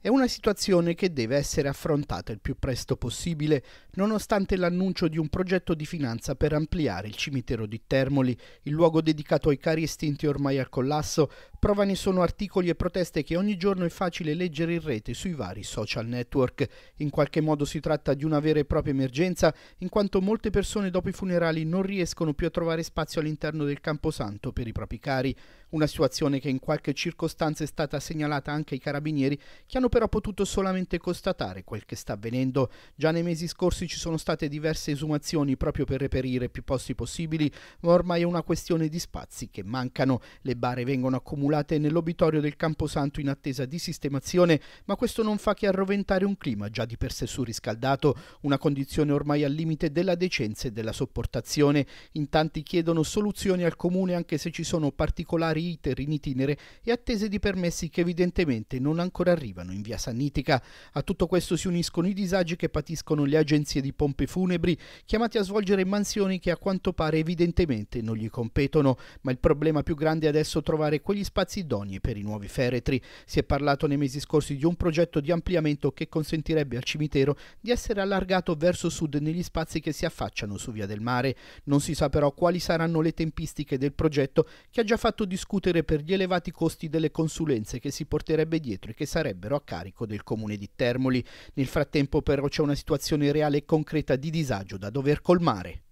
È una situazione che deve essere affrontata il più presto possibile, nonostante l'annuncio di un progetto di finanza per ampliare il cimitero di Termoli, il luogo dedicato ai cari estinti ormai al collasso, prova ne sono articoli e proteste che ogni giorno è facile leggere in rete sui vari social network. In qualche modo si tratta di una vera e propria emergenza, in quanto molte persone dopo i funerali non riescono più a trovare spazio all'interno del Camposanto per i propri cari, una situazione che in qualche circostanza è stata segnalata anche ai carabinieri che hanno hanno però potuto solamente constatare quel che sta avvenendo. Già nei mesi scorsi ci sono state diverse esumazioni proprio per reperire più posti possibili, ma ormai è una questione di spazi che mancano. Le bare vengono accumulate nell'obitorio del Camposanto in attesa di sistemazione, ma questo non fa che arroventare un clima già di per sé surriscaldato, una condizione ormai al limite della decenza e della sopportazione. In tanti chiedono soluzioni al comune anche se ci sono particolari iter in itinere e attese di permessi che evidentemente non ancora arrivano in via Sannitica. A tutto questo si uniscono i disagi che patiscono le agenzie di pompe funebri, chiamate a svolgere mansioni che a quanto pare evidentemente non gli competono, ma il problema più grande è adesso trovare quegli spazi idonei per i nuovi feretri. Si è parlato nei mesi scorsi di un progetto di ampliamento che consentirebbe al cimitero di essere allargato verso sud negli spazi che si affacciano su via del mare. Non si sa però quali saranno le tempistiche del progetto che ha già fatto discutere per gli elevati costi delle consulenze che si porterebbe dietro e che sarebbero a carico del comune di Termoli. Nel frattempo però c'è una situazione reale e concreta di disagio da dover colmare.